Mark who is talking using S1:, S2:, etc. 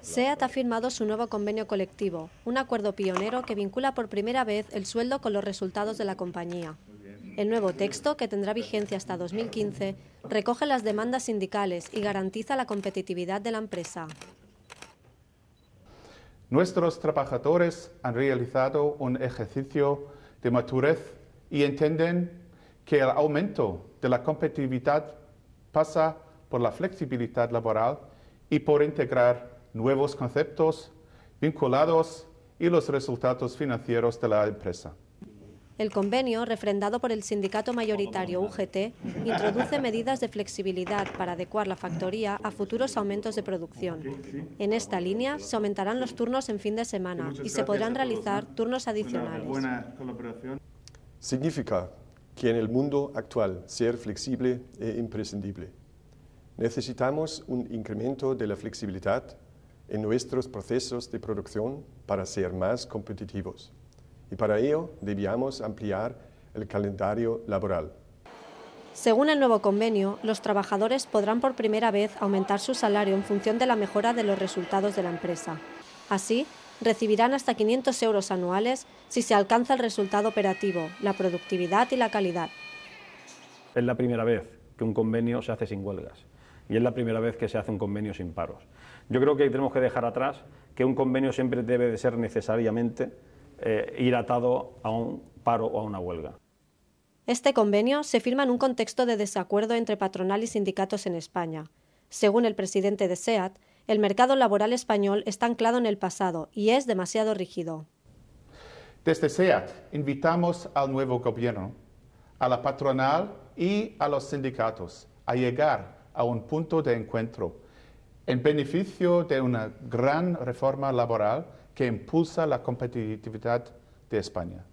S1: SEAT ha firmado su nuevo convenio colectivo, un acuerdo pionero que vincula por primera vez el sueldo con los resultados de la compañía. El nuevo texto, que tendrá vigencia hasta 2015, recoge las demandas sindicales y garantiza la competitividad de la empresa.
S2: Nuestros trabajadores han realizado un ejercicio de madurez y entienden que el aumento de la competitividad pasa por la flexibilidad laboral y por integrar nuevos conceptos vinculados y los resultados financieros de la empresa.
S1: El convenio, refrendado por el sindicato mayoritario UGT, introduce medidas de flexibilidad para adecuar la factoría a futuros aumentos de producción. En esta línea se aumentarán los turnos en fin de semana y se podrán realizar turnos adicionales.
S3: Significa que en el mundo actual ser flexible es imprescindible. Necesitamos un incremento de la flexibilidad en nuestros procesos de producción para ser más competitivos. Y para ello debíamos ampliar el calendario laboral.
S1: Según el nuevo convenio, los trabajadores podrán por primera vez aumentar su salario en función de la mejora de los resultados de la empresa. Así, recibirán hasta 500 euros anuales si se alcanza el resultado operativo, la productividad y la calidad.
S3: Es la primera vez que un convenio se hace sin huelgas y es la primera vez que se hace un convenio sin paros. Yo creo que tenemos que dejar atrás que un convenio siempre debe de ser necesariamente eh, ir atado a un paro o a una huelga.
S1: Este convenio se firma en un contexto de desacuerdo entre patronal y sindicatos en España. Según el presidente de SEAT, el mercado laboral español está anclado en el pasado y es demasiado rígido.
S2: Desde SEAT invitamos al nuevo gobierno, a la patronal y a los sindicatos a llegar a un punto de encuentro en beneficio de una gran reforma laboral que impulsa la competitividad de España.